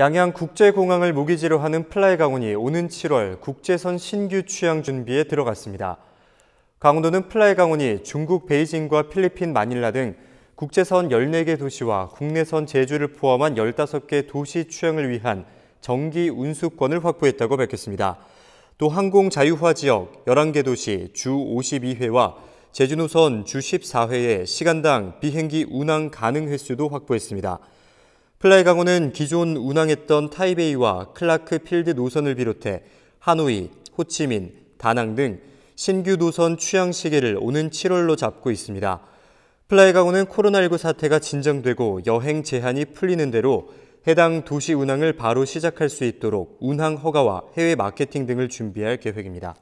양양 국제공항을 모기지로 하는 플라이 강원이 오는 7월 국제선 신규 취향 준비에 들어갔습니다. 강원도는 플라이 강원이 중국 베이징과 필리핀 마닐라 등 국제선 14개 도시와 국내선 제주를 포함한 15개 도시 취향을 위한 정기 운수권을 확보했다고 밝혔습니다. 또 항공 자유화 지역 11개 도시 주 52회와 제주노선 주 14회의 시간당 비행기 운항 가능 횟수도 확보했습니다. 플라이 강호는 기존 운항했던 타이베이와 클라크 필드 노선을 비롯해 하노이, 호치민, 다낭 등 신규 노선 취향 시계를 오는 7월로 잡고 있습니다. 플라이 강호는 코로나19 사태가 진정되고 여행 제한이 풀리는 대로 해당 도시 운항을 바로 시작할 수 있도록 운항 허가와 해외 마케팅 등을 준비할 계획입니다.